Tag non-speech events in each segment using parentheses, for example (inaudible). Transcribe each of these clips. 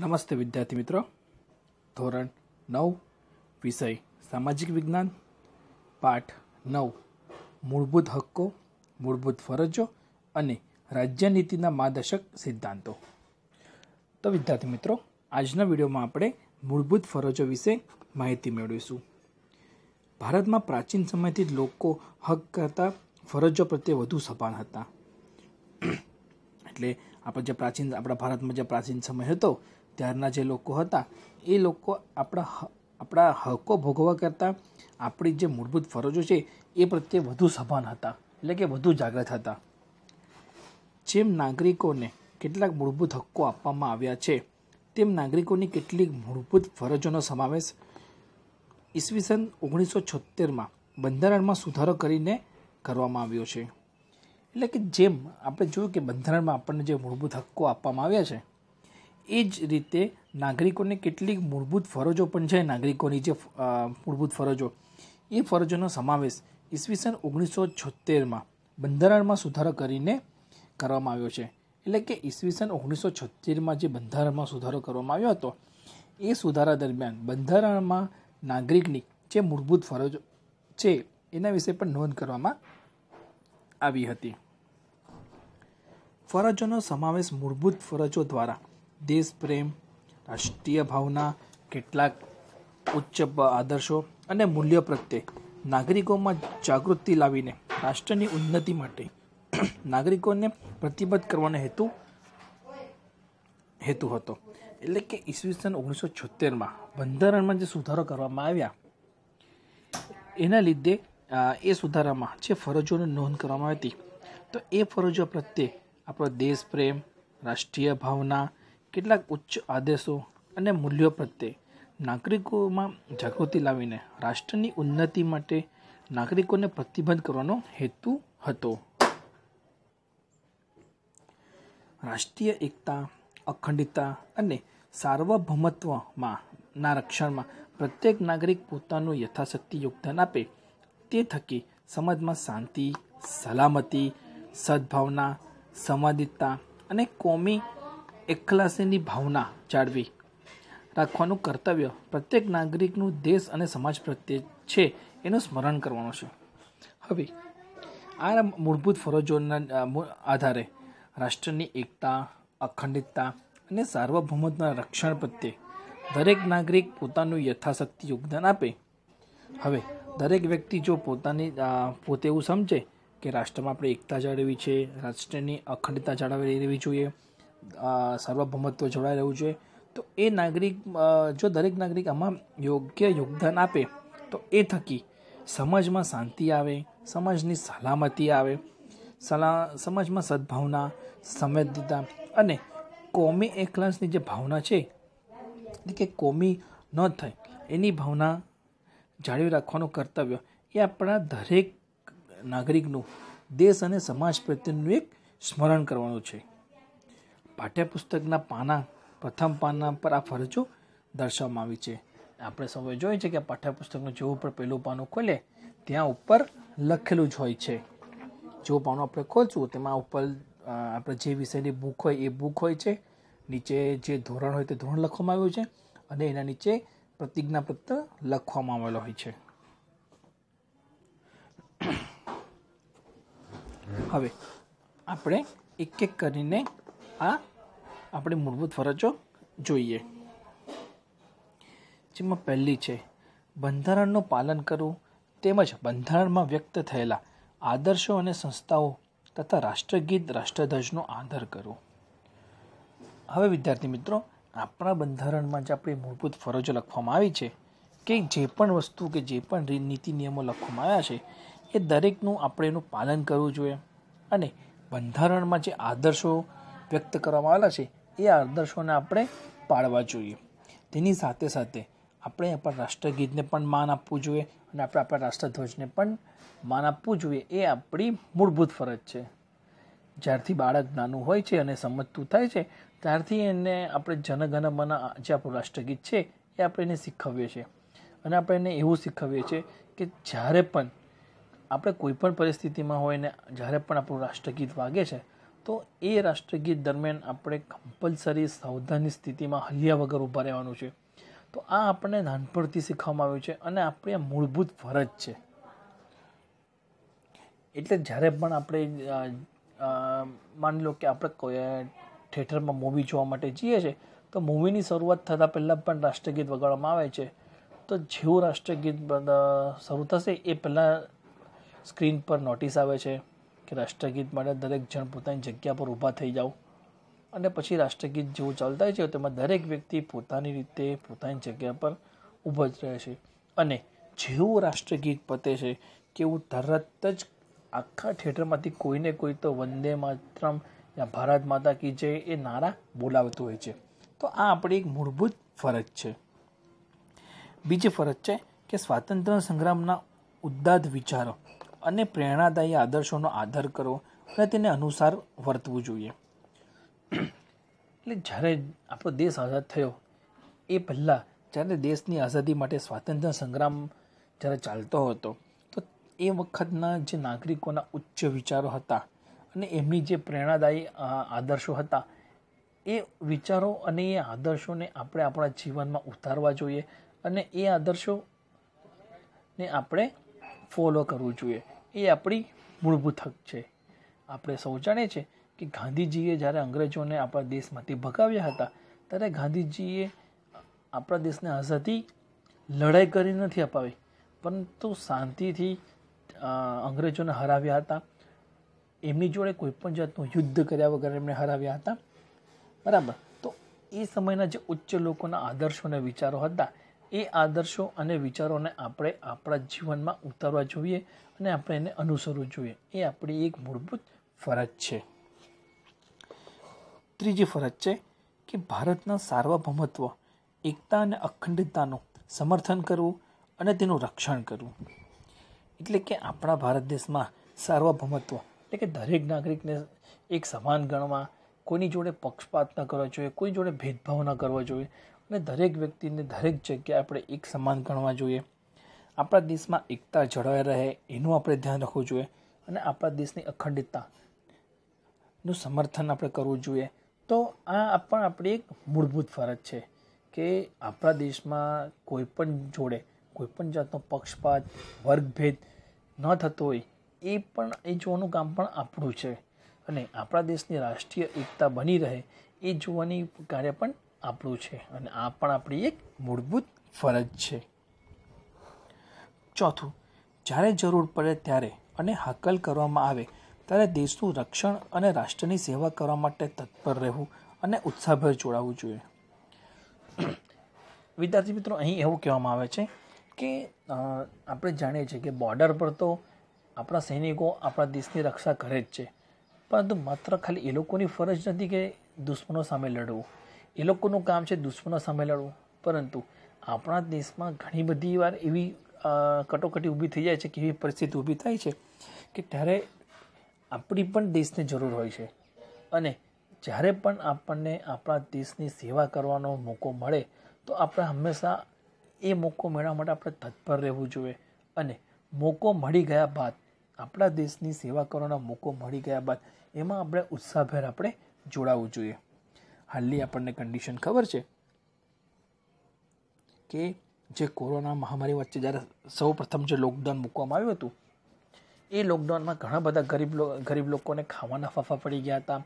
નમસ્તે વિદ્યાર્થી મિત્રો ધોરણ નવ વિષય સામાજિક વિજ્ઞાન પાઠ નવ મૂળભૂત હક્કો મૂળભૂત ફરજો અને રાજ્યનીતિના નીતિના માર્ગદર્શક સિદ્ધાંતો તો વિદ્યાર્થી મિત્રો આજના વિડીયોમાં આપણે મૂળભૂત ફરજો વિશે માહિતી મેળવીશું ભારતમાં પ્રાચીન સમયથી લોકો હક કરતા ફરજો પ્રત્યે વધુ સભાન હતા એટલે આપણે જે પ્રાચીન આપણા ભારતમાં જે પ્રાચીન સમય હતો ત્યારના જે લોકો હતા એ લોકો આપણા આપણા હકો ભોગવવા કરતાં આપણી જે મૂળભૂત ફરજો છે એ પ્રત્યે વધુ સભાન હતા એટલે કે વધુ જાગૃત હતા જેમ નાગરિકોને કેટલાક મૂળભૂત હક્કો આપવામાં આવ્યા છે તેમ નાગરિકોની કેટલીક મૂળભૂત ફરજોનો સમાવેશ ઈસવીસન ઓગણીસો છોતેરમાં બંધારણમાં સુધારો કરીને કરવામાં આવ્યો છે એટલે કે જેમ આપણે જોયું કે બંધારણમાં આપણને જે મૂળભૂત હક્કો આપવામાં આવ્યા છે એ જ રીતે નાગરિકોને કેટલીક મૂળભૂત ફરજો પણ છે નાગરિકોની જે મૂળભૂત ફરજો એ ફરજોનો સમાવેશ ઈસવીસન ઓગણીસો છોતેરમાં બંધારણમાં સુધારો કરીને કરવામાં આવ્યો છે એટલે કે ઈસવીસન ઓગણીસો છોતેરમાં જે બંધારણમાં સુધારો કરવામાં આવ્યો હતો એ સુધારા દરમિયાન બંધારણમાં નાગરિકની જે મૂળભૂત ફરજો છે એના વિશે પણ નોંધ કરવામાં આવી હતી ફરજોનો સમાવેશ મૂળભૂત ફરજો દ્વારા દેશપ્રેમ રાષ્ટ્રીય ભાવના કેટલાક ઉચ્ચ આદર્શો અને મૂલ્ય પ્રત્યે નાગરિકોમાં જાગૃતિ લાવીને રાષ્ટ્રની ઉન્નતિ માટે (clears throat) નાગરિકોને પ્રતિબદ્ધ કરવાનો હેતુ હેતુ હતો એટલે કે ઈસવીસન ઓગણીસો છોતેરમાં બંધારણમાં જે સુધારો કરવામાં આવ્યા એના લીધે એ સુધારામાં જે ફરજોને નોંધ કરવામાં આવી હતી તો એ ફરજો પ્રત્યે આપણો દેશ પ્રેમ રાષ્ટ્રીય ભાવના કેટલાક ઉચ્ચ આદેશો અને મૂલ્યો પ્રત્યે નાગરિકોમાં જાગૃતિ લાવીને રાષ્ટ્રની ઉન્નતિ માટે નાગરિકોને પ્રતિબંધ કરવાનો હેતુ હતો રાષ્ટ્રીય એકતા અખંડિતતા અને સાર્વભૌમત્વમાં ના રક્ષણમાં પ્રત્યેક નાગરિક પોતાનું યથાશક્તિ યોગદાન આપે તે થકી સમાજમાં શાંતિ સલામતી સદભાવના સંવાદિતતા અને કોમી એકલાસીની ભાવના જાળવી રાખવાનું કર્તવ્ય પ્રત્યેક નાગરિકનું દેશ અને સમાજ પ્રત્યે છે એનું સ્મરણ કરવાનું છે હવે આ મૂળભૂત ફરજોના આધારે રાષ્ટ્રની એકતા અખંડિતતા અને સાર્વભૌમત્વના રક્ષણ પ્રત્યે દરેક નાગરિક પોતાનું યથાશક્તિ યોગદાન આપે હવે દરેક વ્યક્તિ જો પોતાની પોતે એવું સમજે કે રાષ્ટ્રમાં આપણે એકતા જાળવી છે રાષ્ટ્રની અખંડતા જાળવી રહેવી જોઈએ સાર્વભૌમત્વ જોડાઈ રહેવું છે તો એ નાગરિક જો દરેક નાગરિક આમાં યોગ્ય યોગદાન આપે તો એ થકી સમાજમાં શાંતિ આવે સમાજની સલામતી આવે સલા સમાજમાં સદભાવના સંવેદતા અને કોમી એકલાસની જે ભાવના છે કે કોમી ન થાય એની ભાવના જાળવી રાખવાનું કર્તવ્ય એ આપણા દરેક નાગરિકનું દેશ અને સમાજ પ્રત્યેનું એક સ્મરણ કરવાનું છે પાઠ્યપુસ્તકના પાના પ્રથમ પાના પર આ ફરજો દર્શાવવામાં આવી છે આપણે સૌએ જોઈએ છે કે પાઠ્યપુસ્તકનું જેવું ઉપર પહેલું પાનું ખોલે ત્યાં ઉપર લખેલું જ હોય છે જેવું પાનું આપણે ખોલશું તેમાં ઉપર આપણે જે વિષયની બુક હોય એ બુક હોય છે નીચે જે ધોરણ હોય તે ધોરણ લખવામાં આવ્યું છે અને એના નીચે પ્રતિજ્ઞાપત્ર લખવામાં આવેલો હોય છે હવે આપણે એક એક કરીને આ આપણી મૂળભૂત ફરજો જોઈએ જેમાં પહેલી છે બંધારણનું પાલન કરવું તેમજ બંધારણમાં વ્યક્ત થયેલા આદર્શો અને સંસ્થાઓ તથા રાષ્ટ્રગીત રાષ્ટ્રધ્વજનો આદર કરવો હવે વિદ્યાર્થી મિત્રો આપણા બંધારણમાં જે આપણી મૂળભૂત ફરજો લખવામાં આવી છે કે જે પણ વસ્તુ કે જે પણ નીતિ નિયમો લખવામાં આવ્યા છે એ દરેકનું આપણે એનું પાલન કરવું જોઈએ અને બંધારણમાં જે આદર્શો વ્યક્ત કરવામાં આવેલા છે એ આદર્શોને આપણે પાળવા જોઈએ તેની સાથે સાથે આપણે આપણા રાષ્ટ્રગીતને પણ માન આપવું જોઈએ અને આપણે આપણા રાષ્ટ્રધ્વજને પણ માન આપવું જોઈએ એ આપણી મૂળભૂત ફરજ છે જ્યારથી બાળક નાનું હોય છે અને સમજતું થાય છે ત્યારથી એને આપણે જનગણ જે આપણું રાષ્ટ્રગીત છે એ આપણે એને શીખવીએ છીએ અને આપણે એને એવું શીખવીએ છીએ કે જ્યારે પણ આપણે કોઈપણ પરિસ્થિતિમાં હોય ને જ્યારે પણ આપણું રાષ્ટ્રગીત વાગે છે તો એ રાષ્ટ્રગીત દરમિયાન આપણે કમ્પલસરી સાવધાની સ્થિતિમાં હલ્યા વગર ઊભા રહેવાનું છે તો આ આપણને નાનપણથી શીખવામાં આવ્યું છે અને આપણી આ મૂળભૂત ફરજ છે એટલે જ્યારે પણ આપણે માની લો કે આપણે કોઈ થિયેટરમાં મૂવી જોવા માટે જઈએ છીએ તો મૂવીની શરૂઆત થતાં પહેલાં પણ રાષ્ટ્રગીત વગાડવામાં આવે છે તો જેવું રાષ્ટ્રગીત શરૂ થશે એ પહેલાં સ્ક્રીન પર નોટિસ આવે છે કે રાષ્ટ્રગીત માટે દરેક જણ પોતાની જગ્યા પર ઊભા થઈ જાઓ અને પછી રાષ્ટ્રગીત જેવું ચાલતા છે તેમાં દરેક વ્યક્તિ પોતાની રીતે પોતાની જગ્યા પર ઊભો જ રહે છે અને જેવું રાષ્ટ્રગીત પતે છે કે એવું તરત જ આખા થિયેટરમાંથી કોઈને કોઈ તો વંદે માતરમ યા ભારત માતા કી જય એ નારા બોલાવતું હોય છે તો આ આપણી એક મૂળભૂત ફરજ છે બીજી ફરજ છે કે સ્વાતંત્ર્ય સંગ્રામના ઉદ્દાત વિચારો અને પ્રેરણાદાયી આદર્શોનો આદર કરો અને તેને અનુસાર વર્તવું જોઈએ એટલે જ્યારે આપણો દેશ આઝાદ થયો એ પહેલાં જ્યારે દેશની આઝાદી માટે સ્વાતંત્ર્ય સંગ્રામ જ્યારે ચાલતો હતો તો એ વખતના જે નાગરિકોના ઉચ્ચ વિચારો હતા અને એમની જે પ્રેરણાદાયી આદર્શો હતા એ વિચારો અને એ આદર્શોને આપણે આપણા જીવનમાં ઉતારવા જોઈએ અને એ આદર્શોને આપણે ફોલો કરવું જોઈએ એ આપણી મૂળભૂત હક છે આપણે સૌ જાણીએ છીએ કે ગાંધીજીએ જ્યારે અંગ્રેજોને આપણા દેશમાંથી ભગાવ્યા હતા ત્યારે ગાંધીજીએ આપણા દેશને આઝાદી લડાઈ કરી નથી અપાવી પરંતુ શાંતિથી અંગ્રેજોને હરાવ્યા હતા એમની જોડે કોઈપણ જાતનું યુદ્ધ કર્યા વગર એમને હરાવ્યા હતા બરાબર તો એ સમયના જે ઉચ્ચ લોકોના આદર્શો અને વિચારો હતા એ આદર્શો અને વિચારોને આપણે આપણા જીવનમાં ઉતારવા જોઈએ અને આપણે એને અનુસરવું જોઈએ એ આપણી એક મૂળભૂત ફરજ છે ત્રીજી ફરજ છે કે ભારતના સાર્વભૌમત્વ એકતા અને અખંડિતતાનું સમર્થન કરવું અને તેનું રક્ષણ કરવું એટલે કે આપણા ભારત દેશમાં સાર્વભૌમત્વ એટલે કે દરેક નાગરિકને એક સમાન ગણવા કોઈની જોડે પક્ષપાત ન કરવો જોઈએ કોઈ જોડે ભેદભાવ ન કરવો જોઈએ અને દરેક વ્યક્તિને દરેક જગ્યાએ આપણે એક સમાન ગણવા જોઈએ આપણા દેશમાં એકતા જળવાઈ રહે એનું આપણે ધ્યાન રાખવું જોઈએ અને આપણા દેશની અખંડિતતાનું સમર્થન આપણે કરવું જોઈએ તો આ પણ આપણી એક મૂળભૂત ફરજ છે કે આપણા દેશમાં કોઈ પણ જોડે કોઈપણ જાતનો પક્ષપાત વર્ગભેદ ન થતો હોય એ પણ એ જોવાનું કામ પણ આપણું છે અને આપણા દેશની રાષ્ટ્રીય એકતા બની રહે એ જોવાની કાર્ય પણ આપણું છે અને આ પણ આપણી એક મૂળભૂત ફરજ છે ચોથું જ્યારે જરૂર પડે ત્યારે અને હાકલ કરવામાં આવે ત્યારે દેશનું રક્ષણ અને રાષ્ટ્રની સેવા કરવા માટે તત્પર રહેવું અને ઉત્સાહભેર જોડાવવું જોઈએ (clears throat) વિદ્યાર્થી મિત્રો અહીં એવું કહેવામાં આવે છે કે આપણે જાણીએ છીએ કે બોર્ડર પર તો આપણા સૈનિકો આપણા દેશની રક્ષા કરે જ છે પરંતુ માત્ર ખાલી એ લોકોની ફરજ નથી કે દુશ્મનો સામે લડવું એ લોકોનું કામ છે દુશ્મનો સામે લડવું પરંતુ આપણા દેશમાં ઘણી બધી વાર એવી કટોકટી ઊભી થઈ જાય છે કે એવી પરિસ્થિતિ ઊભી થાય છે કે ત્યારે આપણી પણ દેશને જરૂર હોય છે અને જ્યારે પણ આપણને આપણા દેશની સેવા કરવાનો મોકો મળે તો આપણે હંમેશા એ મોકો મેળવવા માટે આપણે તત્પર રહેવું જોઈએ અને મોકો મળી ગયા બાદ આપણા દેશની સેવા કરવાનો મોકો મળી ગયા બાદ એમાં આપણે ઉત્સાહભેર આપણે જોડાવું જોઈએ હાલની આપણને કન્ડિશન ખબર છે કે જે કોરોના મહામારી વચ્ચે જ્યારે સૌ પ્રથમ જે લોકડાઉન મૂકવામાં આવ્યું હતું એ લોકડાઉનમાં ઘણા બધા ગરીબ ગરીબ લોકોને ખાવાના ફાફા પડી ગયા હતા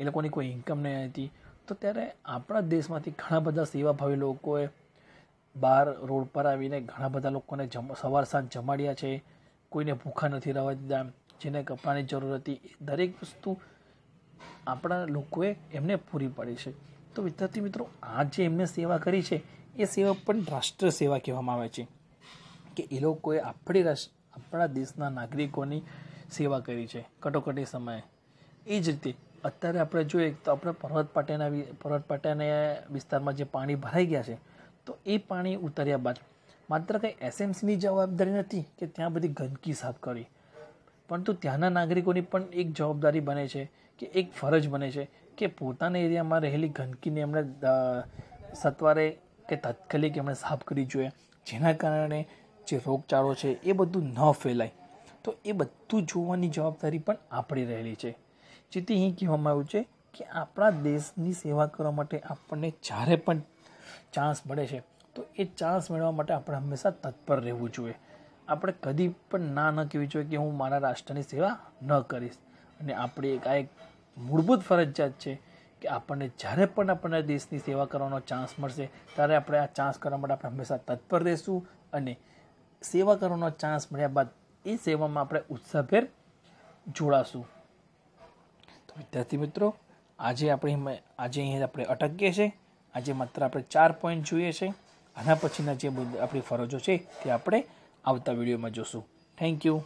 એ લોકોની કોઈ ઇન્કમ નહીં હતી તો ત્યારે આપણા દેશમાંથી ઘણા બધા સેવાભાવી લોકોએ બહાર રોડ પર આવીને ઘણા બધા લોકોને જમ સવાર સાંજ જમાડ્યા છે કોઈને ભૂખા નથી રહેવા દીધા જેને કપડાની જરૂર હતી એ દરેક વસ્તુ આપણા લોકોએ એમને પૂરી પાડી છે તો વિદ્યાર્થી મિત્રો આ જે એમને સેવા કરી છે એ સેવા પણ રાષ્ટ્ર સેવા કહેવામાં આવે છે કે એ લોકોએ આપણી રાષ્ટ્ર આપણા દેશના નાગરિકોની સેવા કરી છે કટોકટી સમયે એ જ રીતે અત્યારે આપણે જોઈએ તો આપણે પર્વત પાટિયાના પર્વત પાટિયાના વિસ્તારમાં જે પાણી ભરાઈ ગયા છે તો એ પાણી ઉતાર્યા બાદ માત્ર કંઈ એસએમસીની જવાબદારી નથી કે ત્યાં બધી ગંદકી સાફ કરી પરંતુ ત્યાંના નાગરિકોની પણ એક જવાબદારી બને છે કે એક ફરજ બને છે કે પોતાના એરિયામાં રહેલી ગંદકીને એમણે સત્વરે કે તાત્કાલિક એમણે સાફ કરી જોઈએ જેના કારણે જે રોગચાળો છે એ બધું ન ફેલાય તો એ બધું જોવાની જવાબદારી પણ આપણી રહેલી છે જેથી અહીં કહેવામાં આવ્યું છે કે આપણા દેશની સેવા કરવા માટે આપણને જ્યારે પણ ચાન્સ મળે છે તો એ ચાન્સ મેળવવા માટે આપણે હંમેશા તત્પર રહેવું જોઈએ આપણે કદી પણ ના ન કહેવી જોઈએ કે હું મારા રાષ્ટ્રની સેવા ન કરીશ અને આપણે એક આ એક મૂળભૂત ફરજિયાત છે કે આપણને જ્યારે પણ આપણને દેશની સેવા કરવાનો ચાન્સ મળશે ત્યારે આપણે આ ચાન્સ કરવા માટે આપણે હંમેશા તત્પર રહેશું અને સેવા કરવાનો ચાન્સ મળ્યા બાદ એ સેવામાં આપણે ઉત્સાહભેર જોડાશું તો વિદ્યાર્થી મિત્રો આજે આપણે આજે અહીંયા આપણે અટકીએ છીએ આજે માત્ર આપણે ચાર પોઈન્ટ જોઈએ છે આના પછીના જે આપણી ફરજો છે તે આપણે આવતા વિડીયોમાં જોશું થેન્ક યુ